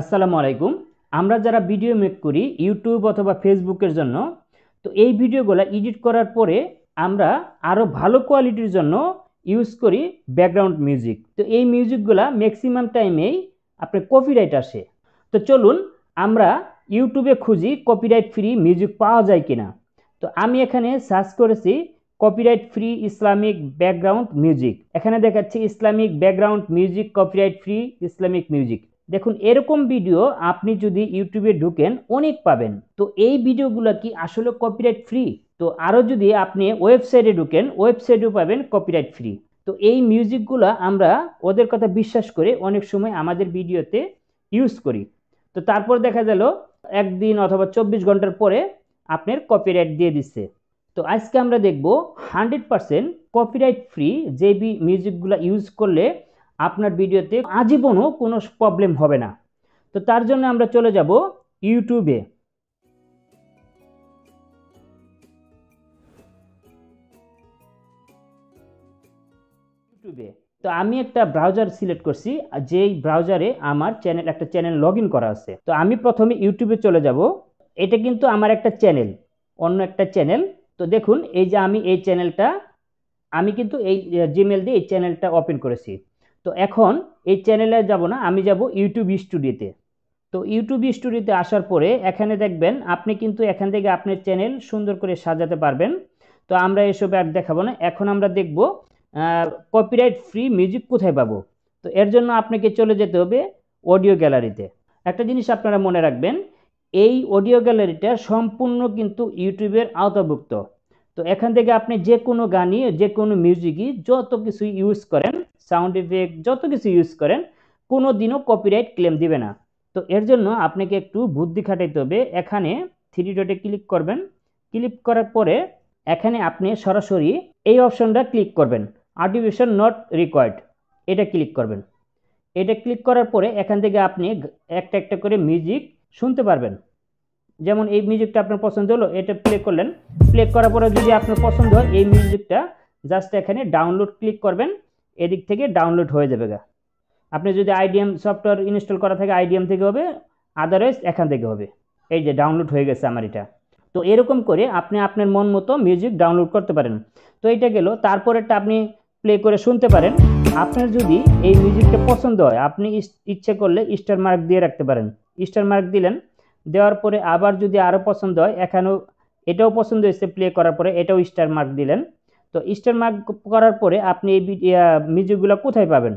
আসসালামু আলাইকুম আমরা যারা ভিডিও মেক করি ইউটিউব অথবা ফেসবুকের জন্য তো এই ভিডিওগুলো এডিট করার পরে আমরা আরও ভালো কোয়ালিটির জন্য ইউজ করি ব্যাকগ্রাউন্ড মিউজিক তো এই মিউজিকগুলো ম্যাক্সিমাম টাইমেই আপনার কপিরাইট আসে তো চলুন আমরা ইউটিউবে খুঁজি কপিরাইট ফ্রি মিউজিক পাওয়া যায় কিনা তো আমি এখানে সার্চ করেছি copyright free Islamic background music এখানে দেখাচ্ছে Islamic background music copyright free Islamic music দেখুন এরকম ভিডিও আপনি যদি ইউটিউবে ঢুকেন অনেক পাবেন তো এই ভিডিওগুলো কি আসলে কপিরাইট ফ্রি তো আরও যদি আপনি ওয়েবসাইটে ঢুকেন ওয়েবসাইটেও পাবেন কপিরাইট ফ্রি তো এই মিউজিকগুলো আমরা ওদের কথা বিশ্বাস করে অনেক সময় আমাদের ভিডিওতে ইউজ করি তো তারপর দেখা গেল একদিন অথবা চব্বিশ ঘন্টার পরে আপনার কপিরাইট দিয়ে দিচ্ছে তো আজকে আমরা দেখব হান্ড্রেড পারসেন্ট কপিরাইট ফ্রি যে মিউজিকগুলো ইউজ করলে আপনার ভিডিওতে আজীবনও কোনো প্রবলেম হবে না তো তার জন্য আমরা চলে যাব ইউটিউবে ইউটিউবে তো আমি একটা ব্রাউজার সিলেক্ট করছি যেই ব্রাউজারে আমার চ্যানেল একটা চ্যানেল লগ করা আছে তো আমি প্রথমে ইউটিউবে চলে যাব এটা কিন্তু আমার একটা চ্যানেল অন্য একটা চ্যানেল তো দেখুন এই যে আমি এই চ্যানেলটা আমি কিন্তু এই জিমেল দিয়ে এই চ্যানেলটা ওপেন করেছি তো এখন এই চ্যানেলে যাব না আমি যাব ইউটিউব স্টুডিওতে তো ইউটিউব স্টুডিওতে আসার পরে এখানে দেখবেন আপনি কিন্তু এখান থেকে আপনার চ্যানেল সুন্দর করে সাজাতে পারবেন তো আমরা এসব আর দেখাবো না এখন আমরা দেখব কপিরাইট ফ্রি মিউজিক কোথায় পাবো তো এর জন্য আপনাকে চলে যেতে হবে অডিও গ্যালারিতে একটা জিনিস আপনারা মনে রাখবেন এই অডিও গ্যালারিটা সম্পূর্ণ কিন্তু ইউটিউবের আওতাভুক্ত তো এখান থেকে আপনি যে কোনো গানই যে কোনো মিউজিকই যত কিছু ইউজ করেন সাউন্ড ইফেক্ট যত কিছু ইউজ করেন কোনো দিনও কপিরাইট ক্লেম দিবে না তো এর জন্য আপনাকে একটু বুদ্ধি খাটাইতে হবে এখানে থ্রি ডটে ক্লিক করবেন ক্লিক করার পরে এখানে আপনি সরাসরি এই অপশনটা ক্লিক করবেন আর্টিফিশিয়াল নট রিকোয়ার্ড এটা ক্লিক করবেন এটা ক্লিক করার পরে এখান থেকে আপনি একটা একটা করে মিউজিক শুনতে পারবেন যেমন এই মিউজিকটা আপনার পছন্দ হলো এটা প্লে করলেন প্লে করার পরে যদি আপনার পছন্দ হয় এই মিউজিকটা জাস্ট এখানে ডাউনলোড ক্লিক করবেন এদিক থেকে ডাউনলোড হয়ে যাবে গা আপনি যদি আইডিএম সফটওয়্যার ইনস্টল করা থাকে আইডিএম থেকে হবে আদারওয়াইজ এখান থেকে হবে এই যে ডাউনলোড হয়ে গেছে আমার এটা তো এরকম করে আপনি আপনার মন মতো মিউজিক ডাউনলোড করতে পারেন তো এটা গেল তারপরেরটা আপনি প্লে করে শুনতে পারেন আপনার যদি এই মিউজিকটা পছন্দ হয় আপনি ইচ্ছে করলে স্টার মার্ক দিয়ে রাখতে পারেন স্টার মার্ক দিলেন দেওয়ার পরে আবার যদি আরও পছন্দ হয় এখানেও এটাও পছন্দ হয়েছে প্লে করার পরে এটাও স্টার মার্ক দিলেন তো স্টার মার্ক করার পরে আপনি এই মিউজিকগুলো কোথায় পাবেন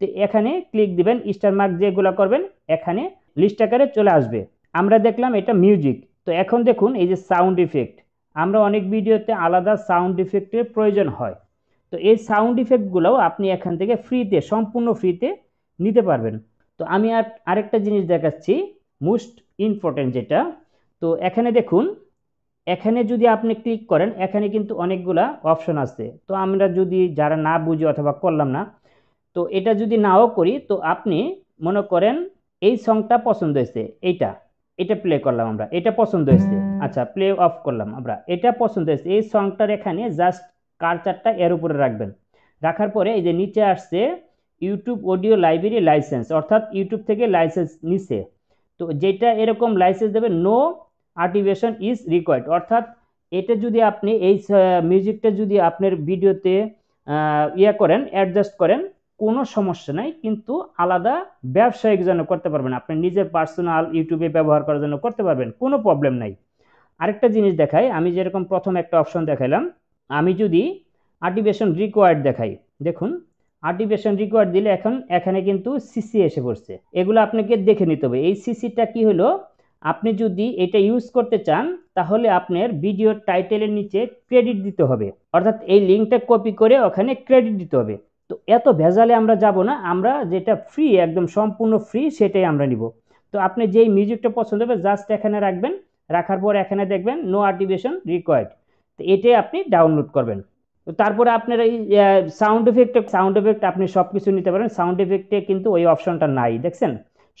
তো এখানে ক্লিক দিবেন স্টার মার্ক যেগুলো করবেন এখানে লিস্ট আকারে চলে আসবে আমরা দেখলাম এটা মিউজিক তো এখন দেখুন এই যে সাউন্ড ইফেক্ট আমরা অনেক ভিডিওতে আলাদা সাউন্ড ইফেক্টের প্রয়োজন হয় তো এই সাউন্ড ইফেক্টগুলোও আপনি এখান থেকে ফ্রিতে সম্পূর্ণ ফ্রিতে নিতে পারবেন তো আমি আর আরেকটা জিনিস দেখাচ্ছি মোস্ট ইম্পর্টেন্ট যেটা তো এখানে দেখুন এখানে যদি আপনি ক্লিক করেন এখানে কিন্তু অনেকগুলা অপশন আছে তো আমরা যদি যারা না বুঝি অথবা করলাম না তো এটা যদি নাও করি তো আপনি মনে করেন এই সংটা পছন্দ হয়েছে এইটা এটা প্লে করলাম আমরা এটা পছন্দ হয়েছে আচ্ছা প্লে অফ করলাম আমরা এটা পছন্দ হয়েছে এই সংটার এখানে জাস্ট চারটা এর উপরে রাখবেন রাখার পরে এই যে নিচে আসছে ইউটিউব অডিও লাইব্রেরি লাইসেন্স অর্থাৎ ইউটিউব থেকে লাইসেন্স নিছে তো যেটা এরকম লাইসেন্স দেবে নো আর্টিভেশন ইজ রিকোয়ার্ড অর্থাৎ এটা যদি আপনি এই মিউজিকটা যদি আপনার ভিডিওতে ইয়ে করেন অ্যাডজাস্ট করেন কোনো সমস্যা নাই কিন্তু আলাদা ব্যবসায়িক জন্য করতে পারবেন আপনি নিজের পার্সোনাল ইউটিউবে ব্যবহার করার জন্য করতে পারবেন কোনো প্রবলেম নাই আরেকটা জিনিস দেখাই আমি যেরকম প্রথম একটা অপশন দেখাইলাম আমি যদি আর্টিভেশন রিকোয়ার্ড দেখাই দেখুন আর্টিভেশন রিকোয়ার্ড দিলে এখন এখানে কিন্তু সিসি এসে পড়ছে এগুলো আপনাকে দেখে নিতে হবে এই সিসিটা কি হলো আপনি যদি এটা ইউজ করতে চান তাহলে আপনার ভিডিওর টাইটেলের নিচে ক্রেডিট দিতে হবে অর্থাৎ এই লিঙ্কটা কপি করে ওখানে ক্রেডিট দিতে হবে তো এত ভেজালে আমরা যাব না আমরা যেটা ফ্রি একদম সম্পূর্ণ ফ্রি সেটাই আমরা নিব তো আপনি যেই মিউজিকটা পছন্দ হবে জাস্ট এখানে রাখবেন রাখার পর এখানে দেখবেন নো আর্টিভেশন রিকোয়ার্ড তো এটাই আপনি ডাউনলোড করবেন তো তারপরে আপনার এই সাউন্ড এফেক্টে সাউন্ড এফেক্ট আপনি সব কিছু নিতে পারেন সাউন্ড এফেক্টে কিন্তু ওই অপশনটা নাই দেখছেন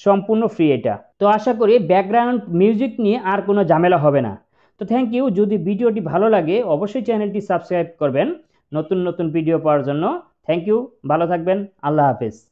সম্পূর্ণ ফ্রি এটা তো আশা করি ব্যাকগ্রাউন্ড মিউজিক নিয়ে আর কোনো ঝামেলা হবে না তো থ্যাংক ইউ যদি ভিডিওটি ভালো লাগে অবশ্যই চ্যানেলটি সাবস্ক্রাইব করবেন নতুন নতুন ভিডিও পাওয়ার জন্য থ্যাংক ইউ ভালো থাকবেন আল্লাহ হাফেজ